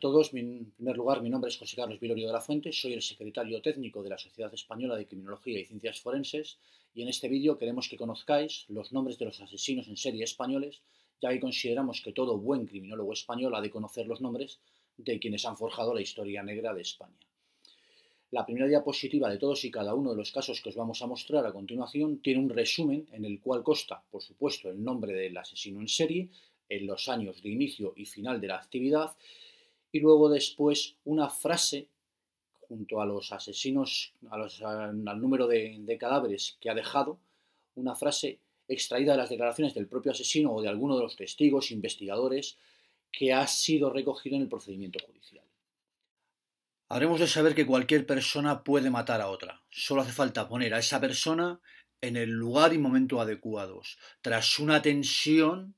todos. en primer lugar, mi nombre es José Carlos Vilorio de la Fuente, soy el secretario técnico de la Sociedad Española de Criminología y Ciencias Forenses y en este vídeo queremos que conozcáis los nombres de los asesinos en serie españoles, ya que consideramos que todo buen criminólogo español ha de conocer los nombres de quienes han forjado la historia negra de España. La primera diapositiva de todos y cada uno de los casos que os vamos a mostrar a continuación tiene un resumen en el cual consta, por supuesto, el nombre del asesino en serie, en los años de inicio y final de la actividad y luego después una frase junto a los asesinos, al número de, cadáveres que ha dejado, una frase extraída de las declaraciones del propio asesino o de alguno de los testigos, investigadores, que ha sido recogido en el procedimiento judicial. Habremos de saber que cualquier persona puede matar a otra. Solo hace falta poner a esa persona en el lugar y momento adecuados. Tras una tensión,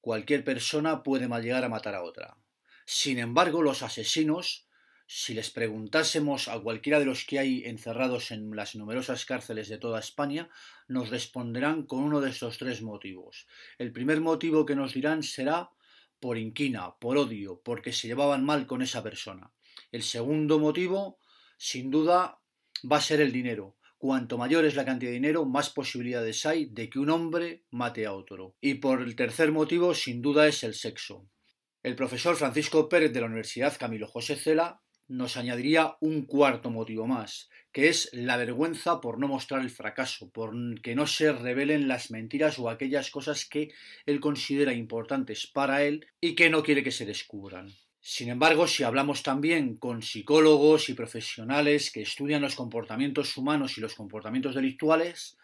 cualquier persona puede llegar a matar a otra. Sin embargo, los asesinos, si les preguntásemos a cualquiera de los que hay encerrados en las numerosas cárceles de toda España, nos responderán con uno de estos tres motivos. El primer motivo que nos dirán será por inquina, por odio, porque se llevaban mal con esa persona. El segundo motivo, sin duda, va a ser el dinero. Cuanto mayor es la cantidad de dinero, más posibilidades hay de que un hombre mate a otro. Y por el tercer motivo, sin duda, es el sexo. El profesor Francisco Pérez de la Universidad Camilo José Cela nos añadiría un cuarto motivo más, que es la vergüenza por no mostrar el fracaso, por que no se revelen las mentiras o aquellas cosas que él considera importantes para él y que no quiere que se descubran. Sin embargo, si hablamos también con psicólogos y profesionales que estudian los comportamientos humanos y los comportamientos delictuales,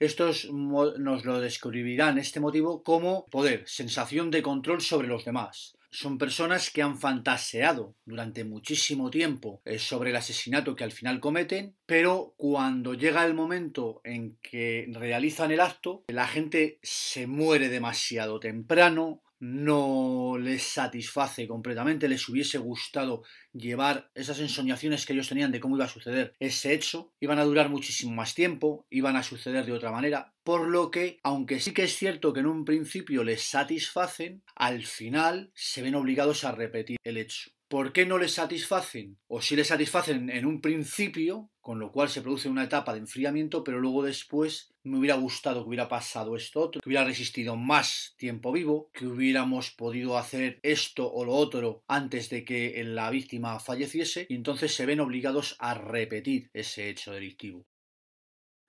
estos nos lo describirán este motivo como poder, sensación de control sobre los demás, son personas que han fantaseado durante muchísimo tiempo eh, sobre el asesinato que al final cometen, pero cuando llega el momento en que realizan el acto, la gente se muere demasiado temprano, no les satisface completamente, les hubiese gustado llevar esas ensoñaciones que ellos tenían de cómo iba a suceder ese hecho, iban a durar muchísimo más tiempo, iban a suceder de otra manera, por lo que, aunque sí que es cierto que en un principio les satisfacen, al final se ven obligados a repetir el hecho. ¿por qué no les satisfacen? O si les satisfacen en un principio, con lo cual se produce una etapa de enfriamiento, pero luego después me hubiera gustado que hubiera pasado esto otro, que hubiera resistido más tiempo vivo, que hubiéramos podido hacer esto o lo otro antes de que la víctima falleciese, y entonces se ven obligados a repetir ese hecho delictivo.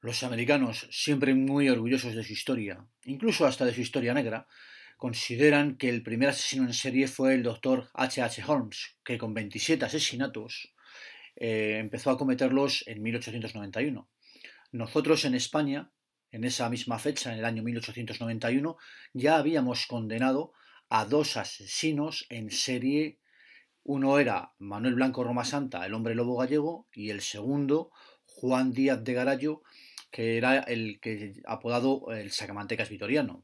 Los americanos, siempre muy orgullosos de su historia, incluso hasta de su historia negra, consideran que el primer asesino en serie fue el doctor H.H. H. Holmes, que con 27 asesinatos eh, empezó a cometerlos en 1891. Nosotros en España, en esa misma fecha, en el año 1891, ya habíamos condenado a dos asesinos en serie. Uno era Manuel Blanco Roma Santa, el hombre lobo gallego, y el segundo, Juan Díaz de Garayo, que era el que apodado el sacamantecas vitoriano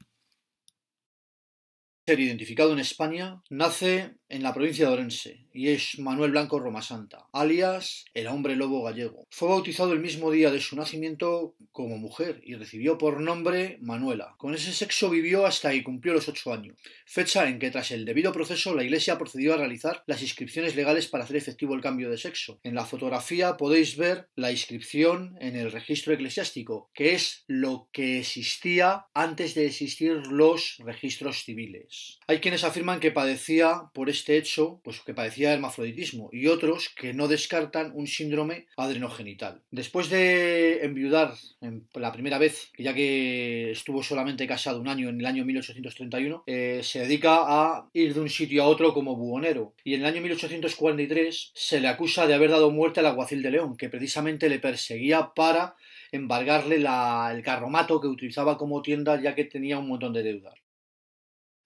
ser identificado en España, nace en la provincia de Orense, y es Manuel Blanco Romasanta, alias el hombre lobo gallego. Fue bautizado el mismo día de su nacimiento como mujer y recibió por nombre Manuela. Con ese sexo vivió hasta que cumplió los ocho años, fecha en que tras el debido proceso la Iglesia procedió a realizar las inscripciones legales para hacer efectivo el cambio de sexo. En la fotografía podéis ver la inscripción en el registro eclesiástico, que es lo que existía antes de existir los registros civiles. Hay quienes afirman que padecía por este este hecho, pues que parecía hermafroditismo y otros que no descartan un síndrome adrenogenital. Después de enviudar por la primera vez, ya que estuvo solamente casado un año en el año 1831, eh, se dedica a ir de un sitio a otro como buhonero y en el año 1843 se le acusa de haber dado muerte al aguacil de León, que precisamente le perseguía para embargarle el carromato que utilizaba como tienda ya que tenía un montón de deudas.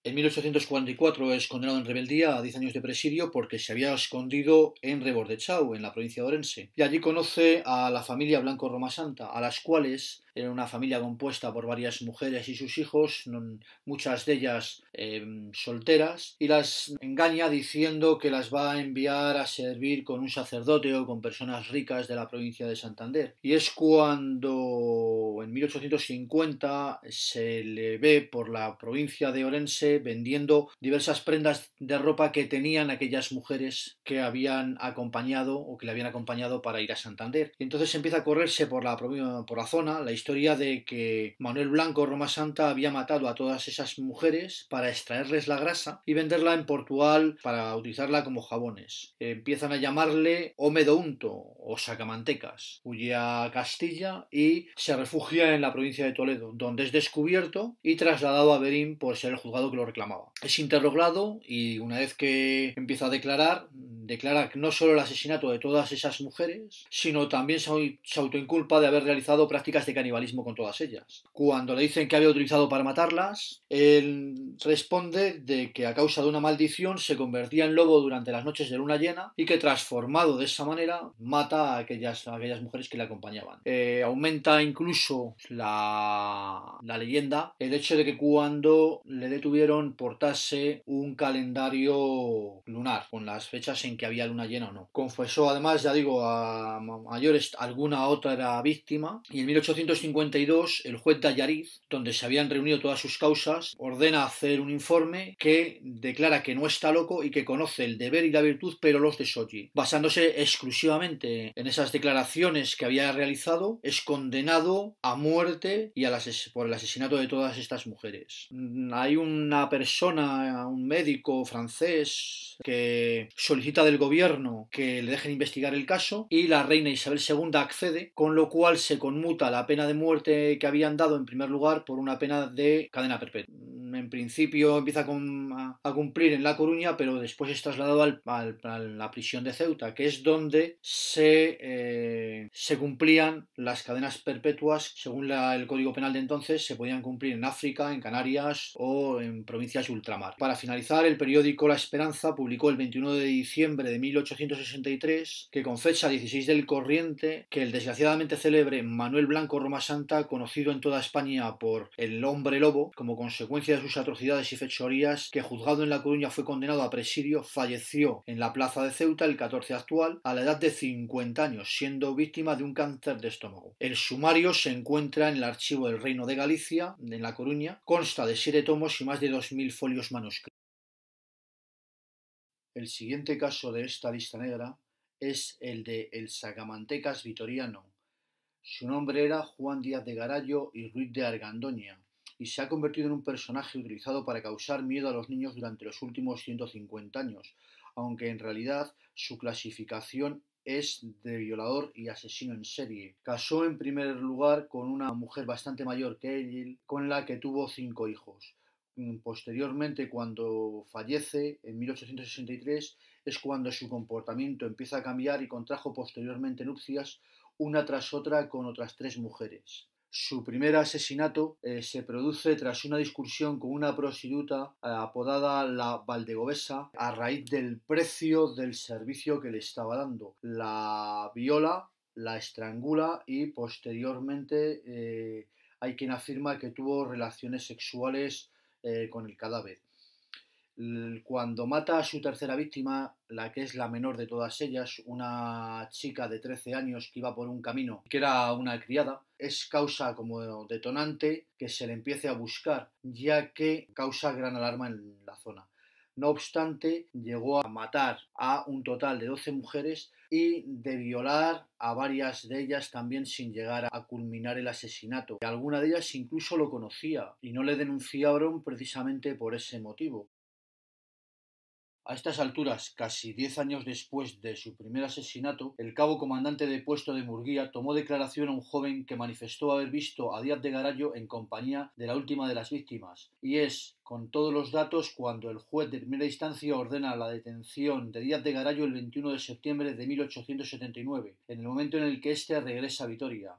En 1844 es condenado en rebeldía a 10 años de presidio porque se había escondido en Rebordechau, en la provincia de Orense. Y allí conoce a la familia Blanco Roma Santa, a las cuales era una familia compuesta por varias mujeres y sus hijos, muchas de ellas em, solteras, y las engaña diciendo que las va a enviar a servir con un sacerdote o con personas ricas de la provincia de Santander. Y es cuando en 1850 se le ve por la provincia de Orense vendiendo diversas prendas de ropa que tenían aquellas mujeres que habían acompañado o que le habían acompañado para ir a Santander. Y entonces empieza a correrse por la, por la zona la historia de que Manuel Blanco, Roma Santa, había matado a todas esas mujeres para extraerles la grasa y venderla en Portugal para utilizarla como jabones. Empiezan a llamarle Omedounto o Sacamantecas. Huye a Castilla y se refugia en la provincia de Toledo, donde es descubierto y trasladado a Berín por ser el juzgado que lo reclamaba. Es interrogado y una vez que empieza a declarar, declara no solo el asesinato de todas esas mujeres, sino también se autoinculpa de haber realizado prácticas de canibalismo con todas ellas. Cuando le dicen que había utilizado para matarlas, él responde de que a causa de una maldición se convertía en lobo durante las noches de luna llena y que transformado de esa manera mata a aquellas, aquellas mujeres que le acompañaban. Eh, aumenta incluso la, la leyenda el hecho de que cuando le detuvieron portase un calendario lunar con las fechas en que había luna llena o no. Confesó además, ya digo, a mayores alguna otra víctima y en 1800 el juez de Dayariz, donde se habían reunido todas sus causas, ordena hacer un informe que declara que no está loco y que conoce el deber y la virtud, pero los de Basándose exclusivamente en esas declaraciones que había realizado, es condenado a muerte y a las, por el asesinato de todas estas mujeres. Mm, hay una persona, un médico francés, que solicita del gobierno que le dejen investigar el caso y la reina Isabel II accede, con lo cual se conmuta la pena de de muerte que habían dado en primer lugar por una pena de cadena perpetua en principio empieza a, cumplir en La Coruña, pero después es trasladado al, a la prisión de Ceuta, que es donde se, eh, cumplían las cadenas perpetuas, según el Código Penal de entonces, se podían cumplir en África, en Canarias o en provincias ultramar. Para finalizar, el periódico La Esperanza publicó el 21 de diciembre de 1863, que con fecha 16 del corriente, que el desgraciadamente célebre Manuel Blanco Roma Santa, conocido en toda España por el hombre lobo, como consecuencia sus atrocidades y fechorías, que juzgado en La Coruña fue condenado a presidio, falleció en la plaza de Ceuta el 14 actual a la edad de 50 años, siendo víctima de un cáncer de estómago. El sumario se encuentra en el archivo del Reino de Galicia, en La Coruña, consta de siete tomos y más de 2.000 folios manuscritos. El siguiente caso de esta lista negra es el de el Sacamantecas Vitoriano. Su nombre era Juan Díaz de Garayo y Ruiz de Argandoña y se ha convertido en un personaje utilizado para causar miedo a los niños durante los últimos 150 años, aunque en realidad su clasificación es de violador y asesino en serie. Casó en primer lugar con una mujer bastante mayor que él, con la que tuvo cinco hijos. Mm, posteriormente, cuando fallece en 1863, es cuando su comportamiento empieza a cambiar y contrajo posteriormente nupcias una tras otra con otras tres mujeres. Su primer asesinato eh, se produce tras una discusión con una prostituta eh, apodada la Valdegovesa a raíz del precio del servicio que le estaba dando. La viola, la estrangula y posteriormente eh, hay quien afirma que tuvo relaciones sexuales con el cadáver. Cuando mata a su tercera víctima, la que es la menor de todas ellas, una chica de 13 años que iba por un camino, que era una criada, es causa como detonante que se le empiece a buscar, ya que causa gran alarma en la zona. No obstante, llegó a matar a un total de 12 mujeres y de violar a varias de ellas también sin llegar a culminar el asesinato. Alguna de ellas incluso lo conocía y no le denunciaron precisamente por ese motivo. A estas alturas, casi diez años después de su primer asesinato, el cabo comandante de puesto de Murguía tomó declaración a un joven que manifestó haber visto a Díaz de Garayo en compañía de la última de las víctimas, y es, con todos los datos, cuando el juez de primera instancia ordena la detención de Díaz de Garayo el 21 de septiembre de 1879, en el momento en el que éste regresa a Vitoria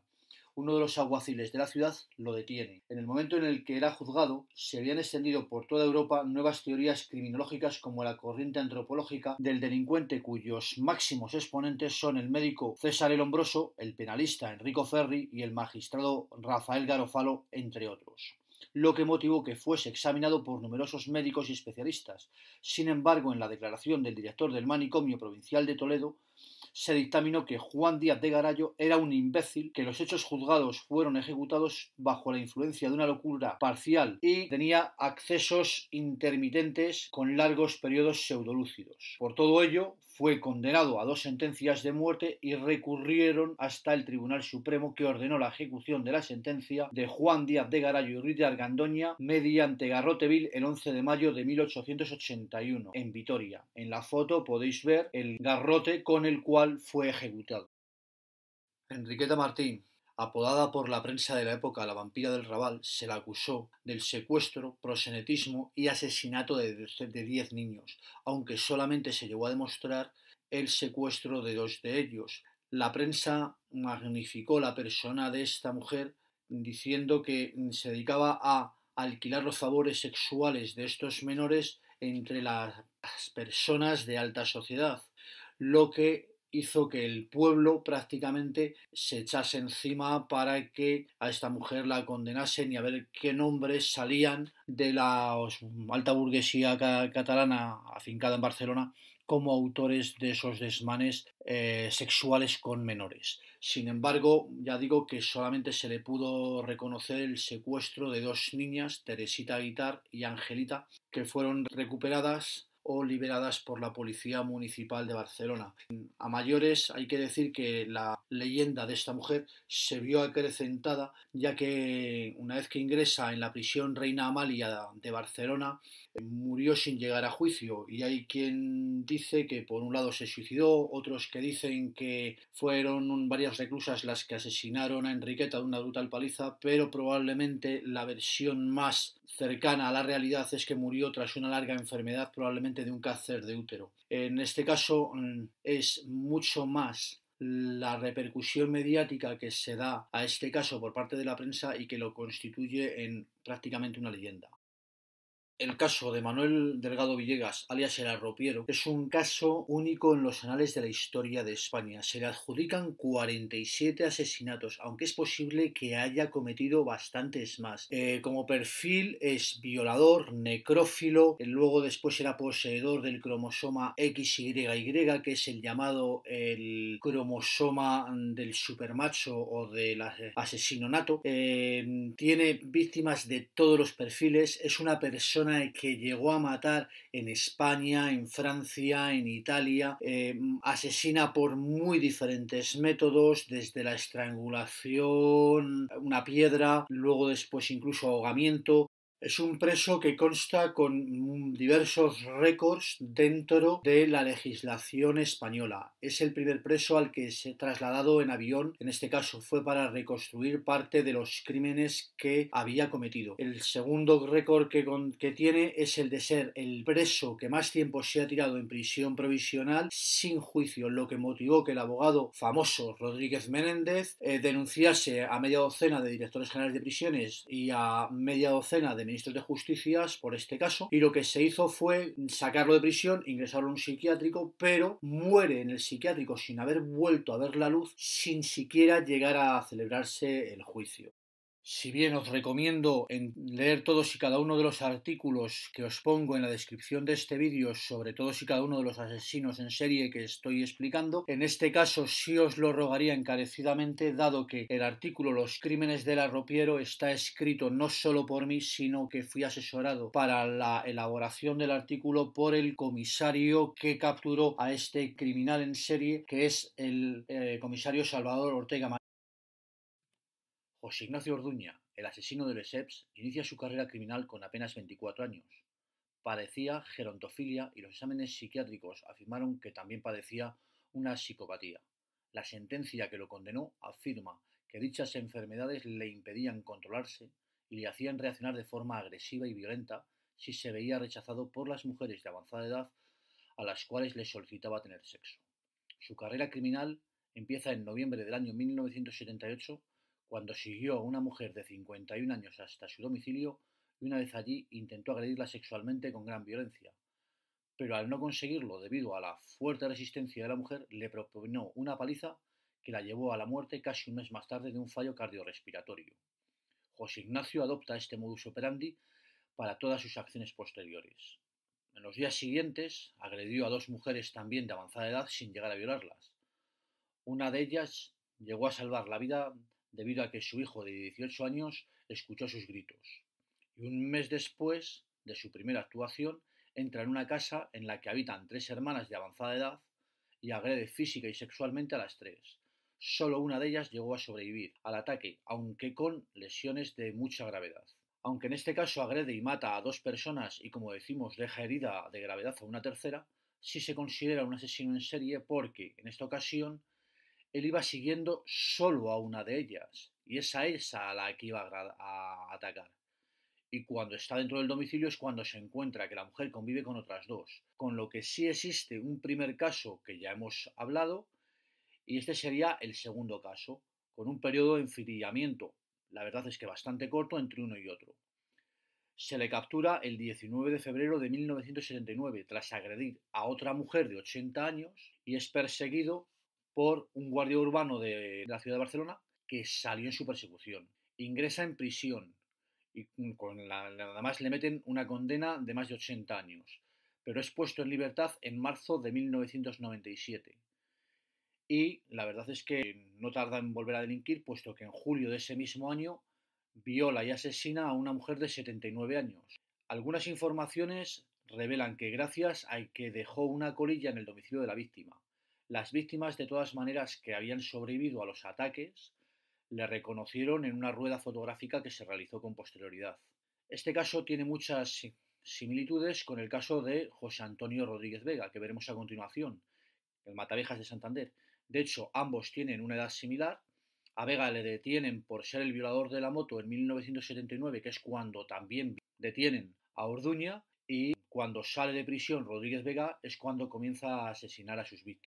uno de los aguaciles de la ciudad lo detiene. En el momento en el que era juzgado, se habían extendido por toda Europa nuevas teorías criminológicas como la corriente antropológica del delincuente cuyos máximos exponentes son el médico César el Hombroso, el penalista Enrico Ferri y el magistrado Rafael Garofalo, entre otros lo que motivó que fuese examinado por numerosos médicos y especialistas. Sin embargo, en la declaración del director del manicomio provincial de Toledo, se dictaminó que Juan Díaz de Garayo era un imbécil, que los hechos juzgados fueron ejecutados bajo la influencia de una locura parcial y tenía accesos intermitentes con largos periodos pseudolúcidos. Por todo ello, fue condenado a dos sentencias de muerte y recurrieron hasta el Tribunal Supremo que ordenó la ejecución de la sentencia de Juan Díaz de Garayo y Ruiz de Argandoña mediante Garroteville el 11 de mayo de 1881 en Vitoria. En la foto podéis ver el garrote con el cual fue ejecutado. Enriqueta Martín, Apodada por la prensa de la época la vampira del Raval, se la acusó del secuestro, prosenetismo y asesinato de 10 niños, aunque solamente se llegó a demostrar el secuestro de dos de ellos. La prensa magnificó la persona de esta mujer diciendo que se dedicaba a alquilar los favores sexuales de estos menores entre las personas de alta sociedad, lo que hizo que el pueblo prácticamente se echase encima para que a esta mujer la condenasen y a ver qué nombres salían de la alta burguesía catalana afincada en Barcelona como autores de esos desmanes eh, sexuales con menores. Sin embargo, ya digo que solamente se le pudo reconocer el secuestro de dos niñas, Teresita Guitar y Angelita, que fueron recuperadas liberadas por la Policía Municipal de Barcelona. A mayores hay que decir que la leyenda de esta mujer se vio acrecentada ya que una vez que ingresa en la prisión Reina Amalia de Barcelona murió sin llegar a juicio y hay quien dice que por un lado se suicidó, otros que dicen que fueron varias reclusas las que asesinaron a Enriqueta de una brutal paliza, pero probablemente la versión más cercana a la realidad es que murió tras una larga enfermedad, probablemente de un cáncer de útero. En este caso mm, es mucho más la repercusión mediática que se da a este caso por parte de la prensa y que lo constituye en prácticamente una leyenda. El caso de Manuel Delgado Villegas, alias el arropiero, es un caso único en los anales de la historia de España. Se le adjudican 47 asesinatos, aunque es posible que haya cometido bastantes más. Eh, como perfil es violador, necrófilo, luego después era poseedor del cromosoma XYY, que es el llamado el cromosoma del supermacho o del asesino nato. Eh, tiene víctimas de todos los perfiles, es una persona que llegó a matar en España, en Francia, en Italia, eh, mm, asesina por muy diferentes métodos, desde la estrangulación, una piedra, luego después incluso ahogamiento, es un preso que consta con diversos récords dentro de la legislación española. Es el primer preso al que se ha trasladado en avión, en este caso fue para reconstruir parte de los crímenes que había cometido. El segundo récord que, tiene es el de ser el preso que más tiempo se ha tirado en prisión provisional sin juicio, lo que motivó que el abogado famoso Rodríguez Menéndez eh, denunciase a media docena de directores generales de prisiones y a media docena de ministros de Justicia por este caso y lo que se hizo fue sacarlo de prisión, ingresarlo a un psiquiátrico, pero muere en el psiquiátrico sin haber vuelto a ver la luz, sin siquiera llegar a celebrarse el juicio. Si bien os recomiendo en leer todos y cada uno de los artículos que os pongo en la descripción de este vídeo sobre todos y cada uno de los asesinos en serie que estoy explicando, en este caso sí os lo rogaría encarecidamente dado que el artículo Los crímenes del arropiero está escrito no solo por mí, sino que fui asesorado para la elaboración del artículo por el comisario que capturó a este criminal en serie, que es el eh, comisario Salvador Ortega. José Ignacio Orduña, el asesino de Lesseps, inicia su carrera criminal con apenas 24 años. Padecía gerontofilia y los exámenes psiquiátricos afirmaron que también padecía una psicopatía. La sentencia que lo condenó afirma que dichas enfermedades le impedían controlarse y le hacían reaccionar de forma agresiva y violenta si se veía rechazado por las mujeres de avanzada edad a las cuales le solicitaba tener sexo. Su carrera criminal empieza en noviembre del año 1978 cuando siguió a una mujer de 51 años hasta su domicilio y una vez allí intentó agredirla sexualmente con gran violencia. Pero al no conseguirlo debido a la fuerte resistencia de la mujer, le propinó una paliza que la llevó a la muerte casi un mes más tarde de un fallo cardiorrespiratorio. José Ignacio adopta este modus operandi para todas sus acciones posteriores. En los días siguientes agredió a dos mujeres también de avanzada edad sin llegar a violarlas. Una de ellas llegó a salvar la vida debido a que su hijo de 18 años escuchó sus gritos. Y un mes después de su primera actuación, entra en una casa en la que habitan tres hermanas de avanzada edad y agrede física y sexualmente a las tres. Solo una de ellas llegó a sobrevivir al ataque, aunque con lesiones de mucha gravedad. Aunque en este caso agrede y mata a dos personas y, como decimos, deja herida de gravedad a una tercera, sí se considera un asesino en serie porque, en esta ocasión, él iba siguiendo solo a una de ellas, y es a esa a la que iba a atacar. Y cuando está dentro del domicilio es cuando se encuentra que la mujer convive con otras dos, con lo que sí existe un primer caso que ya hemos hablado, y este sería el segundo caso, con un periodo de enfriamiento, la verdad es que bastante corto entre uno y otro. Se le captura el 19 de febrero de 1979 tras agredir a otra mujer de 80 años y es perseguido por un guardia urbano de la ciudad de Barcelona que salió en su persecución. Ingresa en prisión y mm, con nada más le meten una condena de más de 80 años, pero es puesto en libertad en marzo de 1997. Y la verdad es que no tarda en volver a delinquir, puesto que en julio de ese mismo año viola y asesina a una mujer de 79 años. Algunas informaciones revelan que gracias a que dejó una colilla en el domicilio de la víctima. Las víctimas, de todas maneras, que habían sobrevivido a los ataques, le reconocieron en una rueda fotográfica que se realizó con posterioridad. Este caso tiene muchas similitudes con el caso de José Antonio Rodríguez Vega, que veremos a continuación, el Matavejas de Santander. De hecho, ambos tienen una edad similar. A Vega le detienen por ser el violador de la moto en 1979, que es cuando también detienen a Orduña, y cuando sale de prisión Rodríguez Vega es cuando comienza a asesinar a sus víctimas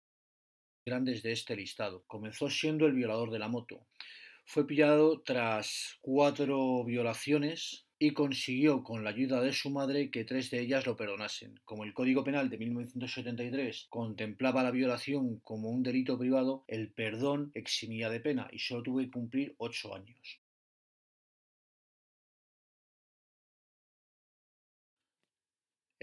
grandes de este listado. Comenzó siendo el violador de la moto. Fue pillado tras cuatro violaciones y consiguió, con la ayuda de su madre, que tres de ellas lo perdonasen. Como el Código Penal de 1973 contemplaba la violación como un delito privado, el perdón eximía de pena y solo tuvo que cumplir ocho años.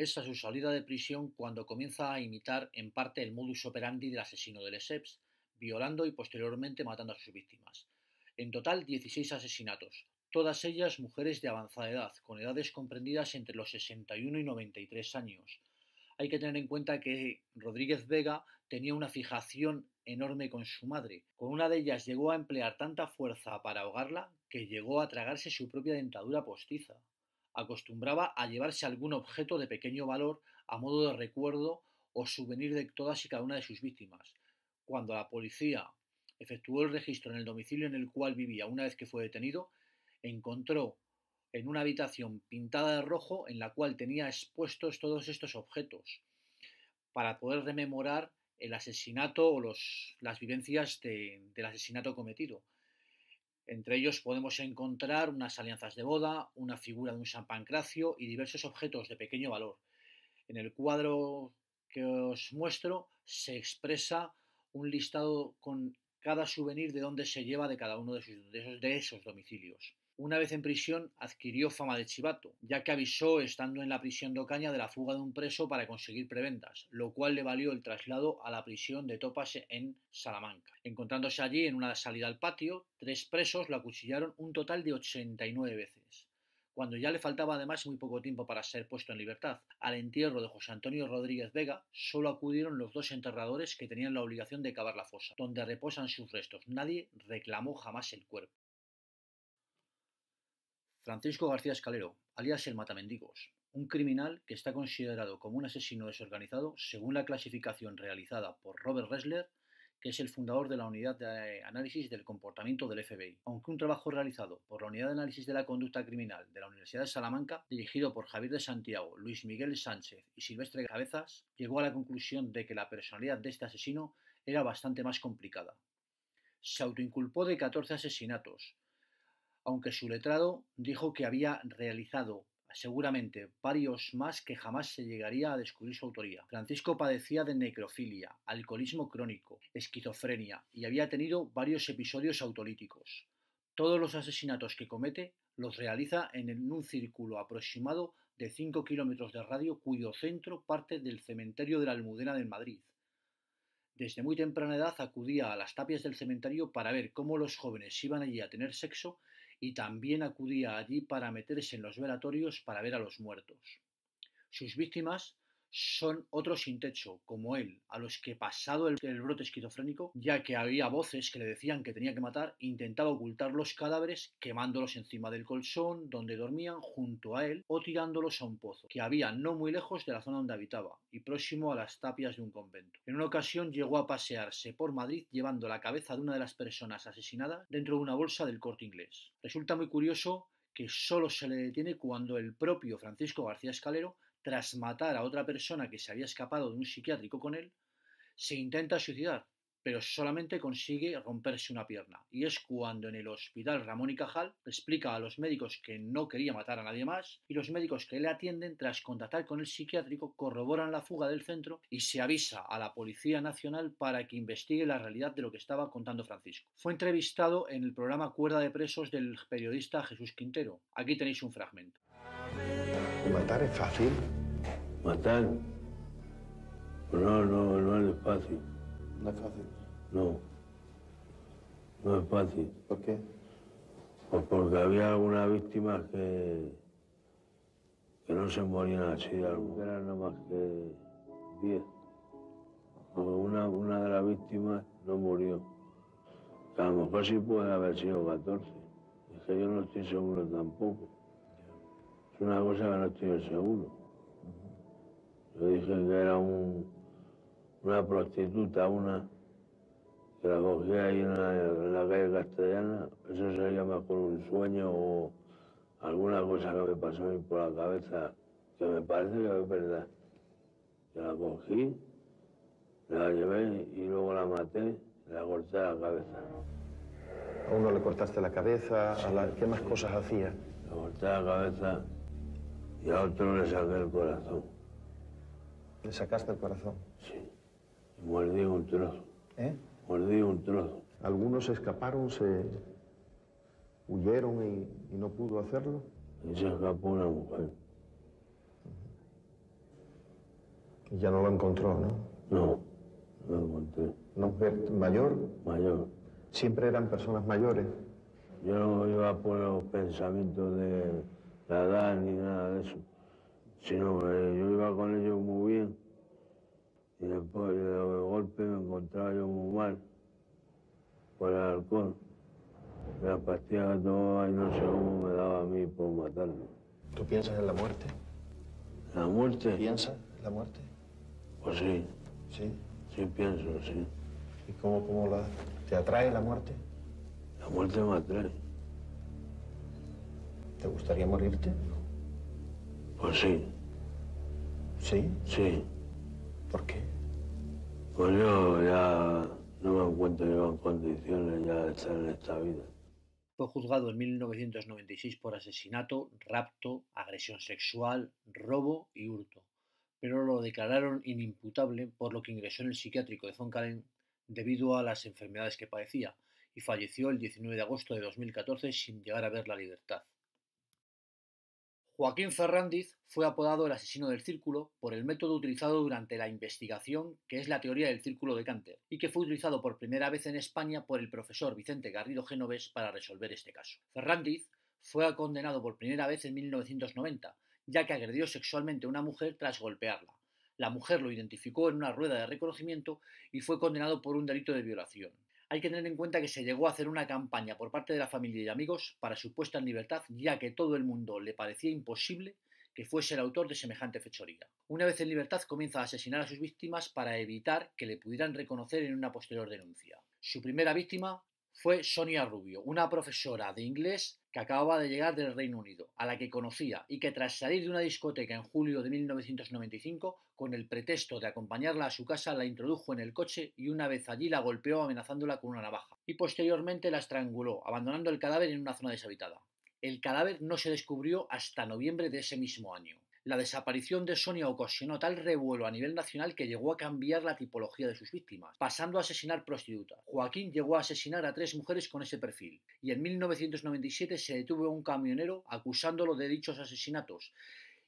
es a su salida de prisión cuando comienza a imitar en parte el modus operandi del asesino de Lesseps, violando y posteriormente matando a sus víctimas. En total, 16 asesinatos, todas ellas mujeres de avanzada edad, con edades comprendidas entre los 61 y 93 años. Hay que tener en cuenta que Rodríguez Vega tenía una fijación enorme con su madre. Con una de ellas llegó a emplear tanta fuerza para ahogarla que llegó a tragarse su propia dentadura postiza acostumbraba a llevarse algún objeto de pequeño valor a modo de recuerdo o souvenir de todas y cada una de sus víctimas. Cuando la policía efectuó el registro en el domicilio en el cual vivía una vez que fue detenido, encontró en una habitación pintada de rojo en la cual tenía expuestos todos estos objetos para poder rememorar el asesinato o las vivencias del asesinato cometido. Entre ellos podemos encontrar unas alianzas de boda, una figura de un San Pancracio y diversos objetos de pequeño valor. En el cuadro que os muestro se expresa un listado con cada souvenir de dónde se lleva de cada uno de, de esos domicilios. Una vez en prisión adquirió fama de chivato, ya que avisó estando en la prisión de Ocaña de la fuga de un preso para conseguir preventas, lo cual le valió el traslado a la prisión de Topase en Salamanca. Encontrándose allí en una salida al patio, tres presos lo acuchillaron un total de 89 veces cuando ya le faltaba además muy poco tiempo para ser puesto en libertad. Al entierro de José Antonio Rodríguez Vega solo acudieron los dos enterradores que tenían la obligación de cavar la fosa, donde reposan sus restos. Nadie reclamó jamás el cuerpo. Francisco García Escalero, alias el Matamendigos, un criminal que está considerado como un asesino desorganizado según la clasificación realizada por Robert Ressler, que es el fundador de la Unidad de Análisis del Comportamiento del FBI. Aunque un trabajo realizado por la Unidad de Análisis de la Conducta Criminal de la Universidad de Salamanca, dirigido por Javier de Santiago, Luis Miguel Sánchez y Silvestre Cabezas, llegó a la conclusión de que la personalidad de este asesino era bastante más complicada. Se autoinculpó de 14 asesinatos, aunque su letrado dijo que había realizado seguramente varios más que jamás se llegaría a descubrir su autoría. Francisco padecía de necrofilia, alcoholismo crónico, esquizofrenia y había tenido varios episodios autolíticos. Todos los asesinatos que comete los realiza en un círculo aproximado de 5 kilómetros de radio cuyo centro parte del cementerio de la Almudena de Madrid. Desde muy temprana edad acudía a las tapias del cementerio para ver cómo los jóvenes iban allí a tener sexo y también acudía allí para meterse en los velatorios para ver a los muertos. Sus víctimas son otros sin techo, como él, a los que pasado el, brote esquizofrénico, ya que había voces que le decían que tenía que matar, intentaba ocultar los cadáveres quemándolos encima del colchón donde dormían junto a él o tirándolos a un pozo, que había no muy lejos de la zona donde habitaba y próximo a las tapias de un convento. En una ocasión llegó a pasearse por Madrid llevando la cabeza de una de las personas asesinadas dentro de una bolsa del corte inglés. Resulta muy curioso que solo se le detiene cuando el propio Francisco García Escalero tras matar a otra persona que se había escapado de un psiquiátrico con él, se intenta suicidar, pero solamente consigue romperse una pierna. Y es cuando en el hospital Ramón y Cajal explica a los médicos que no quería matar a nadie más y los médicos que le atienden, tras contactar con el psiquiátrico, corroboran la fuga del centro y se avisa a la Policía Nacional para que investigue la realidad de lo que estaba contando Francisco. Fue entrevistado en el programa Cuerda de Presos del periodista Jesús Quintero. Aquí tenéis un fragmento. Matar es fácil matar. No, no, no es fácil. No es fácil. No. No es fácil. ¿Por qué? Pues porque había algunas víctimas que, que no se morían así, eran no más que 10. Pues una, una de las víctimas no murió. A lo mejor sí puede haber sido 14. Es que yo no estoy seguro tampoco. Es una cosa que no estoy seguro. Le dije que era una prostituta, una que la cogía ahí en la, calle castellana. Eso sería mejor un sueño o alguna cosa que me pasó a mí por la cabeza, que me parece que es verdad. la cogí, la llevé y luego la maté, la corté la cabeza. A uno le cortaste la cabeza, ¿qué más cosas hacía? Le corté la cabeza y a otro le saqué el corazón. Le sacaste el corazón. Sí. Mordí un trozo. ¿Eh? Mordí un trozo. Algunos escaparon, se huyeron y, no pudo hacerlo. Y se escapó una mujer. Y ya no lo encontró, ¿no? No, no lo encontré. Mayor. ¿Siempre eran personas mayores? Yo no iba por los pensamientos de la edad ni nada de eso. Si no, pues, yo iba con ellos muy bien y después de golpe me encontraba yo muy mal por el alcohol. Me pastillas todo, tomaba y no sé cómo me daba a mí por matarme. ¿Tú piensas en la muerte? ¿La muerte? ¿Piensas en la muerte? Pues sí. ¿Sí? Sí pienso, sí. ¿Y cómo, cómo la... te atrae la muerte? La muerte me atrae. ¿Te gustaría morirte? Pues sí. ¿Sí? Sí. ¿Por qué? Pues yo ya no me encuentro en condiciones ya de estar en esta vida. Fue juzgado en 1996 por asesinato, rapto, agresión sexual, robo y hurto, pero lo declararon inimputable por lo que ingresó en el psiquiátrico de Zoncalen debido a las enfermedades que padecía y falleció el 19 de agosto de 2014 sin llegar a ver la libertad. Joaquín Ferrandiz fue apodado el asesino del círculo por el método utilizado durante la investigación, que es la teoría del círculo de Cantor, y que fue utilizado por primera vez en España por el profesor Vicente Garrido Génoves para resolver este caso. Ferrandiz fue condenado por primera vez en 1990, ya que agredió sexualmente a una mujer tras golpearla. La mujer lo identificó en una rueda de reconocimiento y fue condenado por un delito de violación. Hay que tener en cuenta que se llegó a hacer una campaña por parte de la familia y amigos para su puesta en libertad, ya que todo el mundo le parecía imposible que fuese el autor de semejante fechoría. Una vez en libertad comienza a asesinar a sus víctimas para evitar que le pudieran reconocer en una posterior denuncia. Su primera víctima fue Sonia Rubio, una profesora de inglés que acababa de llegar del Reino Unido, a la que conocía y que tras salir de una discoteca en julio de 1995, con el pretexto de acompañarla a su casa, la introdujo en el coche y una vez allí la golpeó amenazándola con una navaja y posteriormente la estranguló, abandonando el cadáver en una zona deshabitada. El cadáver no se descubrió hasta noviembre de ese mismo año la desaparición de Sonia ocasionó tal revuelo a nivel nacional que llegó a cambiar la tipología de sus víctimas, pasando a asesinar prostitutas. Joaquín llegó a asesinar a tres mujeres con ese perfil, y en 1997 se detuvo a un camionero acusándolo de dichos asesinatos,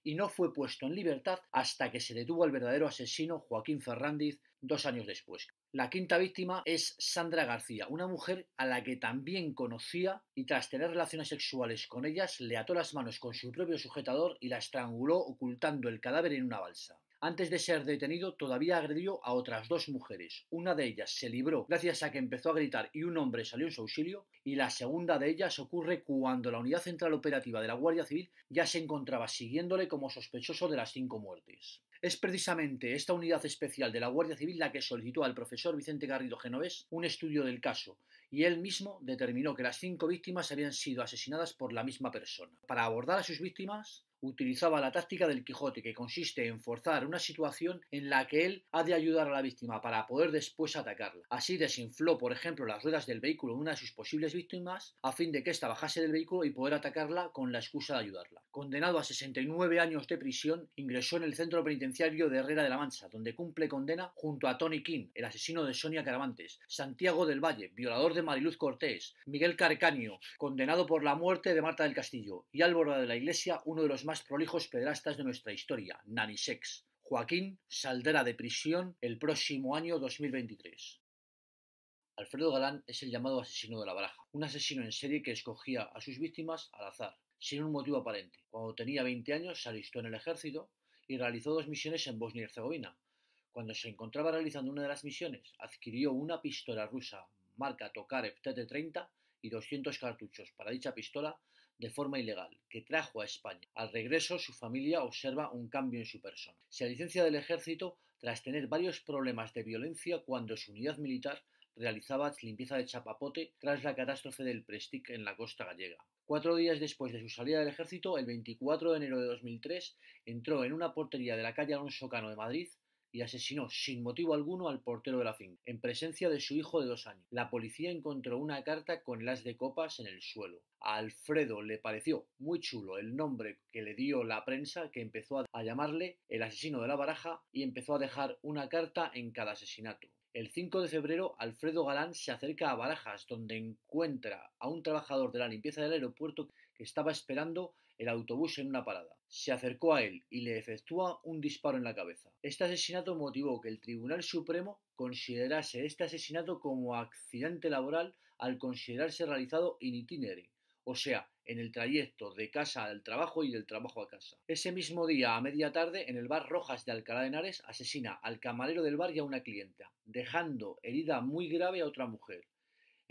y no fue puesto en libertad hasta que se detuvo al verdadero asesino Joaquín Ferrandiz dos años después. La quinta víctima es Sandra García, una mujer a la que también conocía y tras tener relaciones sexuales con ellas le ató las manos con su propio sujetador y la estranguló ocultando el cadáver en una balsa. Antes de ser detenido todavía agredió a otras dos mujeres. Una de ellas se libró gracias a que empezó a gritar y un hombre salió en su auxilio y la segunda de ellas ocurre cuando la Unidad Central Operativa de la Guardia Civil ya se encontraba siguiéndole como sospechoso de las cinco muertes. Es precisamente esta unidad especial de la Guardia Civil la que solicitó al profesor Vicente Garrido Genovés un estudio del caso, y él mismo determinó que las cinco víctimas habían sido asesinadas por la misma persona. Para abordar a sus víctimas, utilizaba la táctica del Quijote, que consiste en forzar una situación en la que él ha de ayudar a la víctima para poder después atacarla. Así desinfló, por ejemplo, las ruedas del vehículo de una de sus posibles víctimas a fin de que ésta bajase del vehículo y poder atacarla con la excusa de ayudarla. Condenado a 69 años de prisión, ingresó en el centro penitenciario de Herrera de la Mancha, donde cumple condena junto a Tony King, el asesino de Sonia Caravantes, Santiago del Valle, violador de Mariluz Cortés, Miguel Carcaño, condenado por la muerte de Marta del Castillo, y Álvaro de la Iglesia, uno de los más prolijos pedrastas de nuestra historia, Nanny Joaquín saldrá de prisión el próximo año 2023. Alfredo Galán es el llamado asesino de la baraja, un asesino en serie que escogía a sus víctimas al azar, sin un motivo aparente. Cuando tenía 20 años se alistó en el ejército y realizó dos misiones en Bosnia y Herzegovina. Cuando se encontraba realizando una de las misiones, adquirió una pistola rusa marca Tokarev TT-30 y 200 cartuchos para dicha pistola de forma ilegal que trajo a España. Al regreso, su familia observa un cambio en su persona. Se licencia del ejército tras tener varios problemas de violencia cuando su unidad militar realizaba limpieza de chapapote tras la catástrofe del Prestig en la costa gallega. Cuatro días después de su salida del ejército, el 24 de enero de 2003, entró en una portería de la calle Alonso Cano de Madrid y asesinó sin motivo alguno al portero de la finca, en presencia de su hijo de dos años. La policía encontró una carta con las de copas en el suelo. A Alfredo le pareció muy chulo el nombre que le dio la prensa, que empezó a llamarle el asesino de la baraja y empezó a dejar una carta en cada asesinato. El 5 de febrero, Alfredo Galán se acerca a Barajas, donde encuentra a un trabajador de la limpieza del aeropuerto estaba esperando el autobús en una parada. Se acercó a él y le efectúa un disparo en la cabeza. Este asesinato motivó que el Tribunal Supremo considerase este asesinato como accidente laboral al considerarse realizado in itinere, o sea, en el trayecto de casa al trabajo y del trabajo a casa. Ese mismo día, a media tarde, en el bar Rojas de Alcalá de Henares, asesina al camarero del bar y a una clienta, dejando herida muy grave a otra mujer.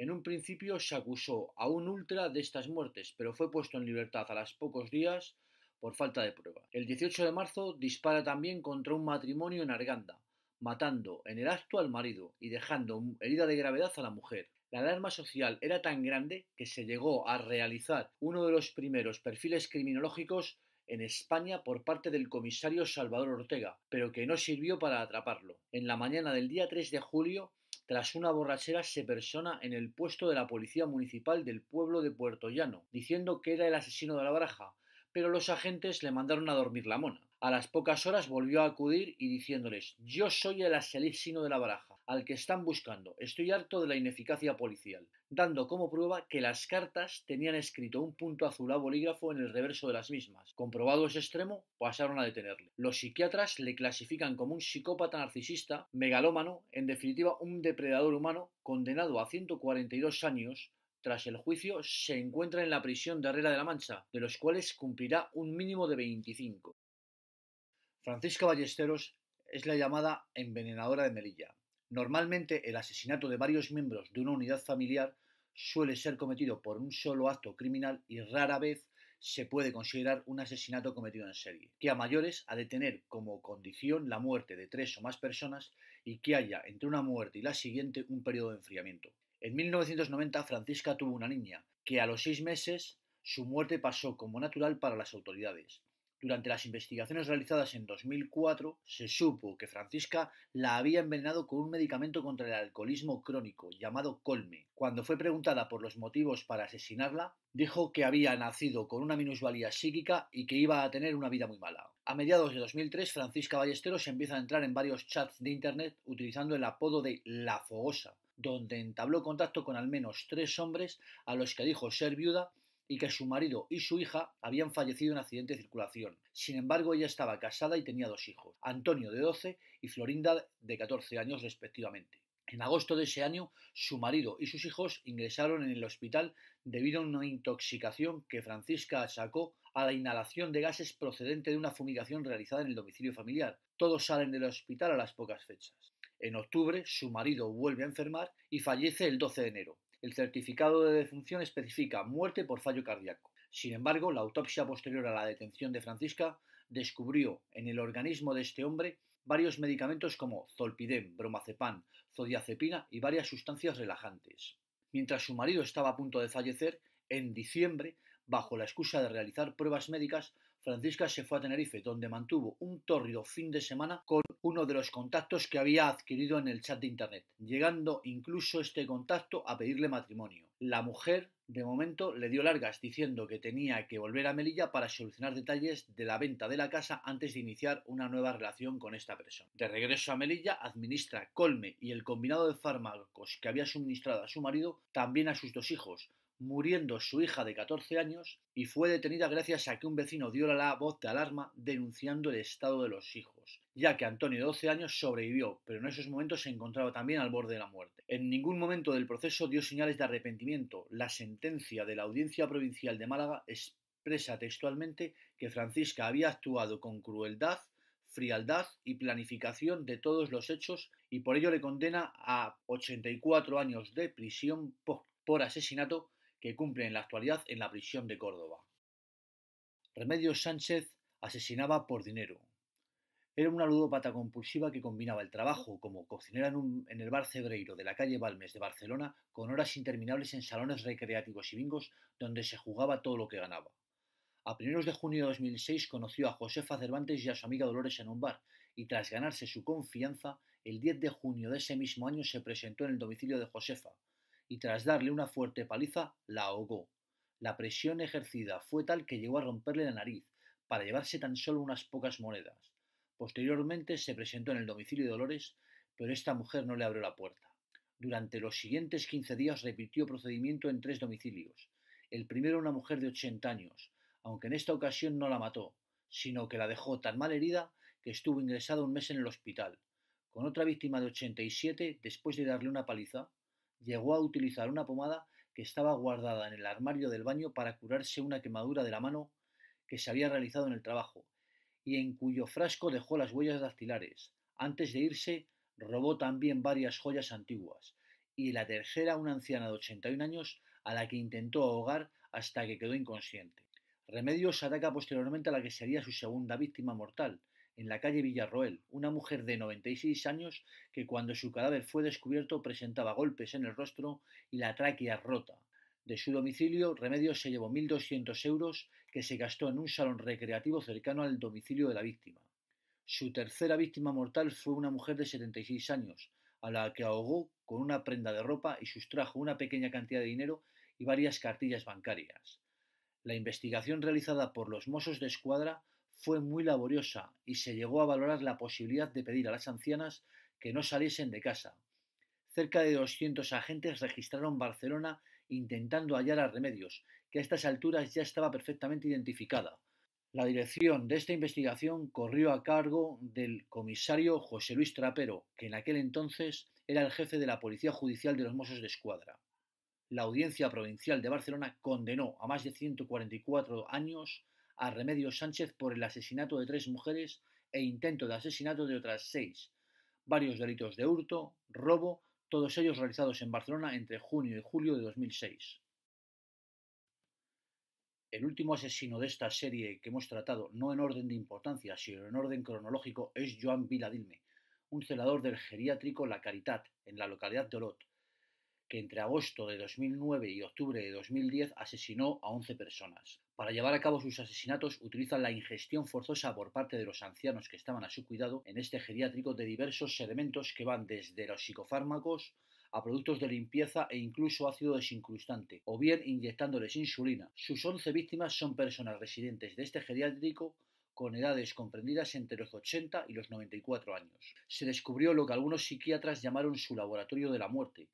En un principio se acusó a un ultra de estas muertes, pero fue puesto en libertad a los pocos días por falta de prueba. El 18 de marzo dispara también contra un matrimonio en Arganda, matando en el acto al marido y dejando herida de gravedad a la mujer. La alarma social era tan grande que se llegó a realizar uno de los primeros perfiles criminológicos en España por parte del comisario Salvador Ortega, pero que no sirvió para atraparlo. En la mañana del día 3 de julio tras una borrachera se persona en el puesto de la policía municipal del pueblo de Puerto Llano, diciendo que era el asesino de la baraja, pero los agentes le mandaron a dormir la mona. A las pocas horas volvió a acudir y diciéndoles, yo soy el asesino de la baraja al que están buscando. Estoy harto de la ineficacia policial, dando como prueba que las cartas tenían escrito un punto azul a bolígrafo en el reverso de las mismas. Comprobado ese extremo, pasaron a detenerle. Los psiquiatras le clasifican como un psicópata narcisista, megalómano, en definitiva un depredador humano, condenado a 142 años tras el juicio, se encuentra en la prisión de Herrera de la Mancha, de los cuales cumplirá un mínimo de 25. Francisca Ballesteros es la llamada envenenadora de Melilla, Normalmente el asesinato de varios miembros de una unidad familiar suele ser cometido por un solo acto criminal y rara vez se puede considerar un asesinato cometido en serie, que a mayores ha de tener como condición la muerte de tres o más personas y que haya entre una muerte y la siguiente un periodo de enfriamiento. En 1990 Francisca tuvo una niña, que a los seis meses su muerte pasó como natural para las autoridades. Durante las investigaciones realizadas en 2004, se supo que Francisca la había envenenado con un medicamento contra el alcoholismo crónico llamado Colme. Cuando fue preguntada por los motivos para asesinarla, dijo que había nacido con una minusvalía psíquica y que iba a tener una vida muy mala. A mediados de 2003, Francisca Ballesteros empieza a entrar en varios chats de Internet utilizando el apodo de La Fogosa, donde entabló contacto con al menos tres hombres a los que dijo ser viuda y que su marido y su hija habían fallecido en accidente de circulación. Sin embargo, ella estaba casada y tenía dos hijos, Antonio de 12 y Florinda de 14 años respectivamente. En agosto de ese año, su marido y sus hijos ingresaron en el hospital debido a una intoxicación que Francisca sacó a la inhalación de gases procedente de una fumigación realizada en el domicilio familiar. Todos salen del hospital a las pocas fechas. En octubre, su marido vuelve a enfermar y fallece el 12 de enero. El certificado de defunción especifica muerte por fallo cardíaco. Sin embargo, la autopsia posterior a la detención de Francisca descubrió en el organismo de este hombre varios medicamentos como zolpidem, bromazepam, zodiazepina y varias sustancias relajantes. Mientras su marido estaba a punto de fallecer, en diciembre, bajo la excusa de realizar pruebas médicas, Francisca se fue a Tenerife, donde mantuvo un tórrido fin de semana con uno de los contactos que había adquirido en el chat de Internet, llegando incluso este contacto a pedirle matrimonio. La mujer, de momento, le dio largas diciendo que tenía que volver a Melilla para solucionar detalles de la venta de la casa antes de iniciar una nueva relación con esta persona. De regreso a Melilla, administra Colme y el combinado de fármacos que había suministrado a su marido también a sus dos hijos, muriendo su hija de 14 años y fue detenida gracias a que un vecino dio la voz de alarma denunciando el estado de los hijos, ya que Antonio de 12 años sobrevivió, pero en esos momentos se encontraba también al borde de la muerte. En ningún momento del proceso dio señales de arrepentimiento. La sentencia de la Audiencia Provincial de Málaga expresa textualmente que Francisca había actuado con crueldad, frialdad y planificación de todos los hechos y por ello le condena a 84 años de prisión por asesinato que cumple en la actualidad en la prisión de Córdoba. Remedio Sánchez asesinaba por dinero. Era una ludópata compulsiva que combinaba el trabajo como cocinera en, el bar Cebreiro de la calle Balmes de Barcelona con horas interminables en salones recreativos y bingos donde se jugaba todo lo que ganaba. A primeros de junio de 2006 conoció a Josefa Cervantes y a su amiga Dolores en un bar, y tras ganarse su confianza, el 10 de junio de ese mismo año se presentó en el domicilio de Josefa, y tras darle una fuerte paliza la ahogó. La presión ejercida fue tal que llegó a romperle la nariz, para llevarse tan solo unas pocas monedas. Posteriormente se presentó en el domicilio de Dolores, pero esta mujer no le abrió la puerta. Durante los siguientes 15 días repitió procedimiento en tres domicilios. El primero una mujer de 80 años, aunque en esta ocasión no la mató, sino que la dejó tan mal herida que estuvo ingresada un mes en el hospital. Con otra víctima de 87, después de darle una paliza, llegó a utilizar una pomada que estaba guardada en el armario del baño para curarse una quemadura de la mano que se había realizado en el trabajo, y en cuyo frasco dejó las huellas dactilares. Antes de irse, robó también varias joyas antiguas, y la tercera una anciana de 81 años a la que intentó ahogar hasta que quedó inconsciente. Remedios ataca posteriormente a la que sería su segunda víctima mortal, en la calle Villarroel, una mujer de 96 años que cuando su cadáver fue descubierto presentaba golpes en el rostro y la tráquea rota. De su domicilio, Remedios se llevó 1.200 euros que se gastó en un salón recreativo cercano al domicilio de la víctima. Su tercera víctima mortal fue una mujer de 76 años, a la que ahogó con una prenda de ropa y sustrajo una pequeña cantidad de dinero y varias cartillas bancarias. La investigación realizada por los Mossos de Escuadra fue muy laboriosa y se llegó a valorar la posibilidad de pedir a las ancianas que no saliesen de casa. Cerca de 200 agentes registraron Barcelona intentando hallar a Remedios, que a estas alturas ya estaba perfectamente identificada. La dirección de esta investigación corrió a cargo del comisario José Luis Trapero, que en aquel entonces era el jefe de la Policía Judicial de los Mossos de Escuadra. La Audiencia Provincial de Barcelona condenó a más de 144 años a Remedio Sánchez por el asesinato de tres mujeres e intento de asesinato de otras seis, varios delitos de hurto, robo, todos ellos realizados en Barcelona entre junio y julio de 2006. El último asesino de esta serie que hemos tratado, no en orden de importancia, sino en orden cronológico, es Joan Viladilme, un celador del geriátrico La Caritat, en la localidad de Olot, que entre agosto de 2009 y octubre de 2010 asesinó a 11 personas. Para llevar a cabo sus asesinatos utilizan la ingestión forzosa por parte de los ancianos que estaban a su cuidado en este geriátrico de diversos elementos que van desde los psicofármacos a productos de limpieza e incluso ácido desincrustante, o bien inyectándoles insulina. Sus 11 víctimas son personas residentes de este geriátrico con edades comprendidas entre los 80 y los 94 años. Se descubrió lo que algunos psiquiatras llamaron su laboratorio de la muerte,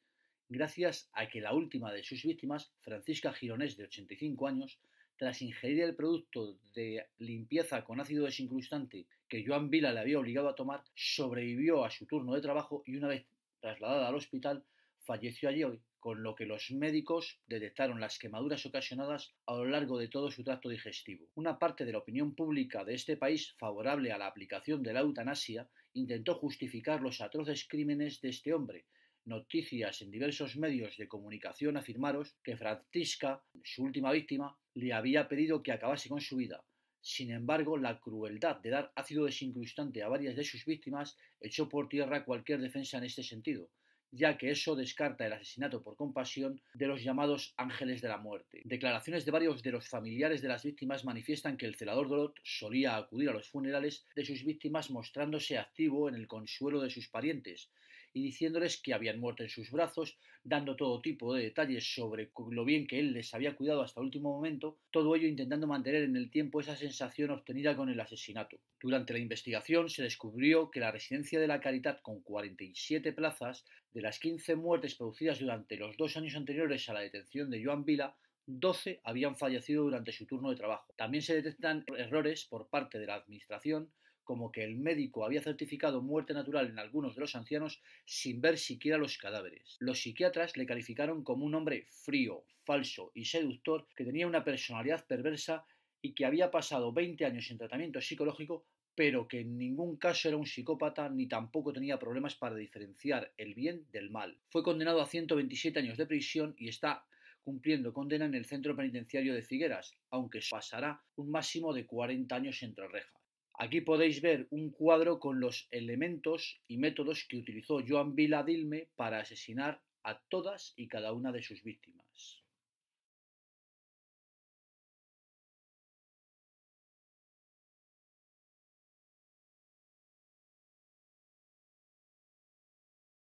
gracias a que la última de sus víctimas, Francisca Gironés, de 85 años, tras ingerir el producto de limpieza con ácido desincrustante que Joan Vila le había obligado a tomar, sobrevivió a su turno de trabajo y una vez trasladada al hospital, falleció allí, hoy, con lo que los médicos detectaron las quemaduras ocasionadas a lo largo de todo su tracto digestivo. Una parte de la opinión pública de este país favorable a la aplicación de la eutanasia intentó justificar los atroces crímenes de este hombre, noticias en diversos medios de comunicación afirmaron que Francisca, su última víctima, le había pedido que acabase con su vida. Sin embargo, la crueldad de dar ácido desincrustante a varias de sus víctimas echó por tierra cualquier defensa en este sentido, ya que eso descarta el asesinato por compasión de los llamados ángeles de la muerte. Declaraciones de varios de los familiares de las víctimas manifiestan que el celador Dolot solía acudir a los funerales de sus víctimas mostrándose activo en el consuelo de sus parientes, y diciéndoles que habían muerto en sus brazos, dando todo tipo de detalles sobre lo bien que él les había cuidado hasta el último momento, todo ello intentando mantener en el tiempo esa sensación obtenida con el asesinato. Durante la investigación se descubrió que la residencia de la Caridad con 47 plazas, de las 15 muertes producidas durante los dos años anteriores a la detención de Joan Vila, 12 habían fallecido durante su turno de trabajo. También se detectan errores por parte de la Administración como que el médico había certificado muerte natural en algunos de los ancianos sin ver siquiera los cadáveres. Los psiquiatras le calificaron como un hombre frío, falso y seductor que tenía una personalidad perversa y que había pasado 20 años en tratamiento psicológico pero que en ningún caso era un psicópata ni tampoco tenía problemas para diferenciar el bien del mal. Fue condenado a 127 años de prisión y está cumpliendo condena en el centro penitenciario de Figueras, aunque pasará un máximo de 40 años entre rejas. Aquí podéis ver un cuadro con los elementos y métodos que utilizó Joan Vila Dilme para asesinar a todas y cada una de sus víctimas.